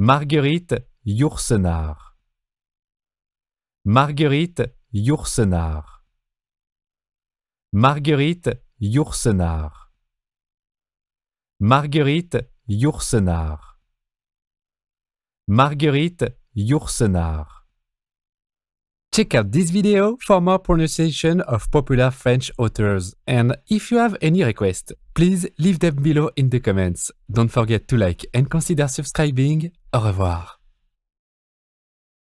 Marguerite Yourcenar. Marguerite Yourcenar. Marguerite Yourcenar. Marguerite Yourcenar. Marguerite Yourcenar. Check out this video for more pronunciation of popular French authors. And if you have any requests, please leave them below in the comments. Don't forget to like and consider subscribing. Au revoir.